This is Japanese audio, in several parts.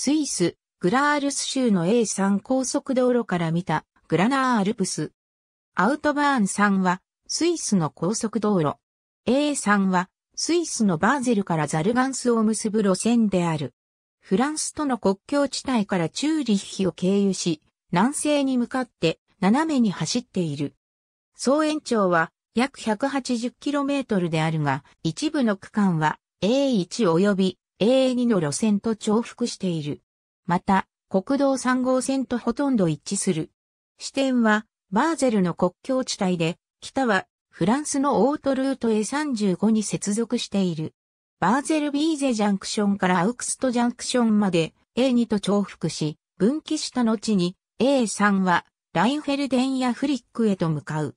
スイス、グラールス州の A3 高速道路から見たグラナーアルプス。アウトバーン3はスイスの高速道路。A3 はスイスのバーゼルからザルガンスを結ぶ路線である。フランスとの国境地帯からチューリッヒを経由し、南西に向かって斜めに走っている。総延長は約 180km であるが、一部の区間は A1 及び A2 の路線と重複している。また、国道3号線とほとんど一致する。支点は、バーゼルの国境地帯で、北は、フランスのオートルート A35 に接続している。バーゼルビーゼジャンクションからアウクストジャンクションまで A2 と重複し、分岐した後に A3 はラインフェルデンやフリックへと向かう。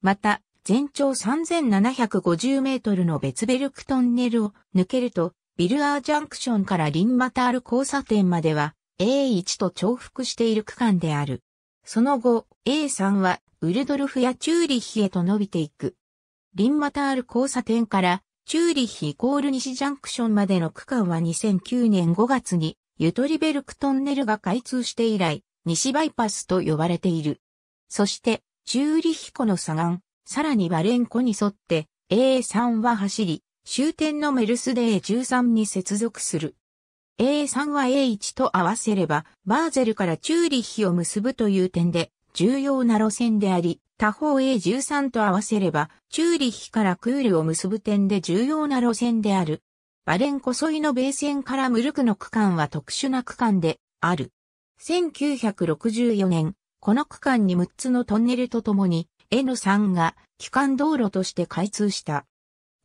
また、全長3750メートルのベツベルクトンネルを抜けるとビルアージャンクションからリンマタール交差点までは A1 と重複している区間である。その後、A3 はウルドルフやチューリッヒへと伸びていく。リンマタール交差点からチューリッヒイコール西ジャンクションまでの区間は2009年5月にユトリベルクトンネルが開通して以来、西バイパスと呼ばれている。そして、チューリッヒ湖の左岸、さらにバレン湖に沿って A3 は走り、終点のメルスデー13に接続する。A3 は A1 と合わせれば、バーゼルからチューリッヒを結ぶという点で、重要な路線であり、他方 A13 と合わせれば、チューリッヒからクールを結ぶ点で重要な路線である。バレンコソいの米線からムルクの区間は特殊な区間である。1964年、この区間に6つのトンネルとともに、N3 が機関道路として開通した。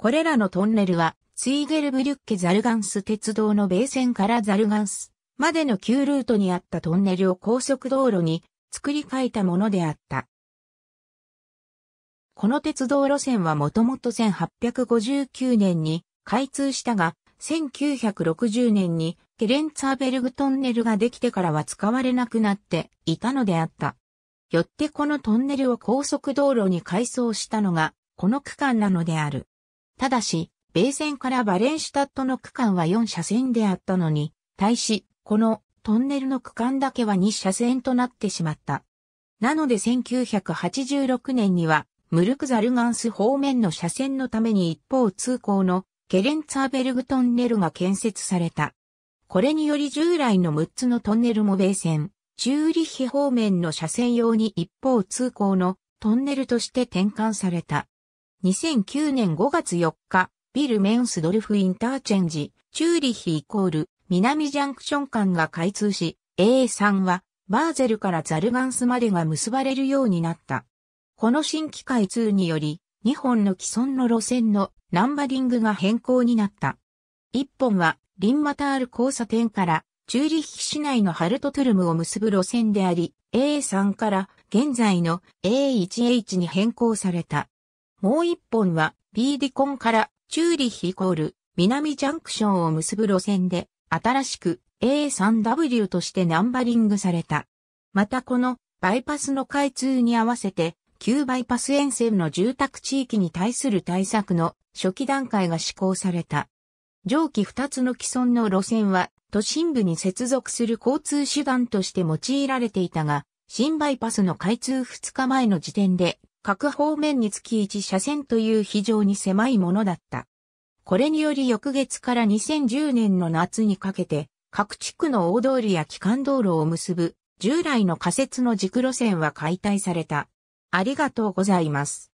これらのトンネルは、ツイゲルブリュッケザルガンス鉄道の米線からザルガンスまでの旧ルートにあったトンネルを高速道路に作り変えたものであった。この鉄道路線はもともと1859年に開通したが、1960年にケレンツァーベルグトンネルができてからは使われなくなっていたのであった。よってこのトンネルを高速道路に改装したのが、この区間なのである。ただし、米線からバレンシュタットの区間は4車線であったのに、対し、このトンネルの区間だけは2車線となってしまった。なので1986年には、ムルクザルガンス方面の車線のために一方通行のケレンツァーベルグトンネルが建設された。これにより従来の6つのトンネルも米線、チューリッヒ方面の車線用に一方通行のトンネルとして転換された。2009年5月4日、ビル・メンスドルフ・インターチェンジ、チューリヒイコール、南ジャンクション間が開通し、A3 は、バーゼルからザルガンスまでが結ばれるようになった。この新規開通により、2本の既存の路線のナンバリングが変更になった。1本は、リンマタール交差点から、チューリッヒ市内のハルトトゥルムを結ぶ路線であり、A3 から現在の A1H に変更された。もう一本は、ビーディコンからチューリヒイコール南ジャンクションを結ぶ路線で、新しく A3W としてナンバリングされた。またこのバイパスの開通に合わせて、旧バイパス沿線の住宅地域に対する対策の初期段階が施行された。上記2つの既存の路線は都心部に接続する交通手段として用いられていたが、新バイパスの開通2日前の時点で各方面につき1車線という非常に狭いものだった。これにより翌月から2010年の夏にかけて、各地区の大通りや機関道路を結ぶ、従来の仮設の軸路線は解体された。ありがとうございます。